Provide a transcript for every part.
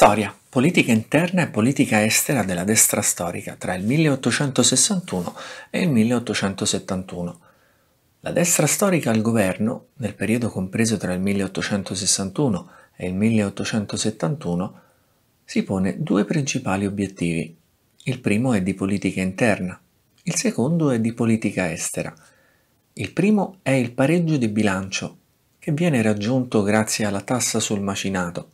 Storia, politica interna e politica estera della destra storica tra il 1861 e il 1871. La destra storica al governo, nel periodo compreso tra il 1861 e il 1871, si pone due principali obiettivi. Il primo è di politica interna, il secondo è di politica estera. Il primo è il pareggio di bilancio, che viene raggiunto grazie alla tassa sul macinato,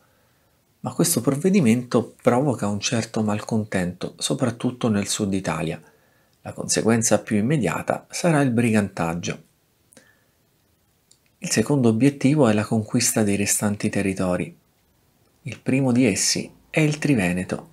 ma questo provvedimento provoca un certo malcontento, soprattutto nel sud Italia. La conseguenza più immediata sarà il brigantaggio. Il secondo obiettivo è la conquista dei restanti territori. Il primo di essi è il Triveneto,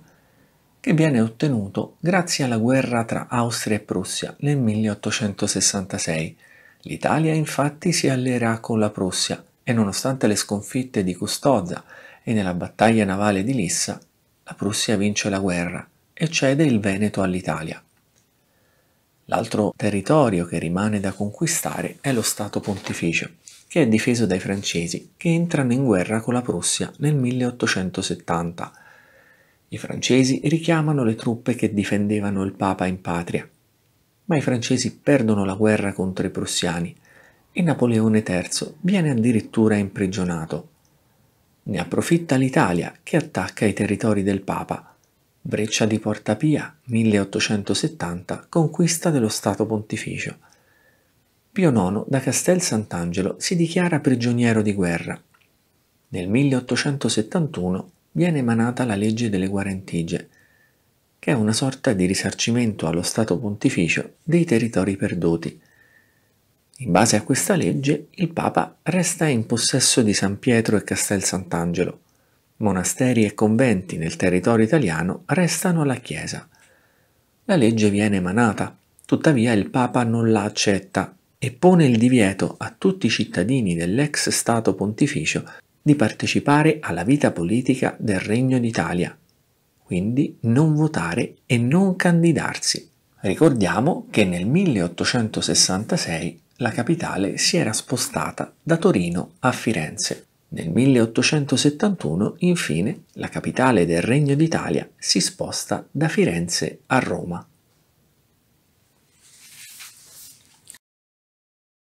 che viene ottenuto grazie alla guerra tra Austria e Prussia nel 1866. L'Italia infatti si allerà con la Prussia e nonostante le sconfitte di Custozza e nella battaglia navale di Lissa la Prussia vince la guerra e cede il Veneto all'Italia. L'altro territorio che rimane da conquistare è lo Stato Pontificio, che è difeso dai francesi che entrano in guerra con la Prussia nel 1870. I francesi richiamano le truppe che difendevano il Papa in patria, ma i francesi perdono la guerra contro i prussiani e Napoleone III viene addirittura imprigionato. Ne approfitta l'Italia che attacca i territori del Papa. Breccia di Porta Pia 1870 conquista dello Stato Pontificio. Pio IX da Castel Sant'Angelo si dichiara prigioniero di guerra. Nel 1871 viene emanata la legge delle guarentigie, che è una sorta di risarcimento allo Stato Pontificio dei territori perduti in base a questa legge, il Papa resta in possesso di San Pietro e Castel Sant'Angelo. Monasteri e conventi nel territorio italiano restano alla Chiesa. La legge viene emanata, tuttavia il Papa non la accetta e pone il divieto a tutti i cittadini dell'ex Stato pontificio di partecipare alla vita politica del Regno d'Italia, quindi non votare e non candidarsi. Ricordiamo che nel 1866 la capitale si era spostata da Torino a Firenze. Nel 1871, infine, la capitale del Regno d'Italia si sposta da Firenze a Roma.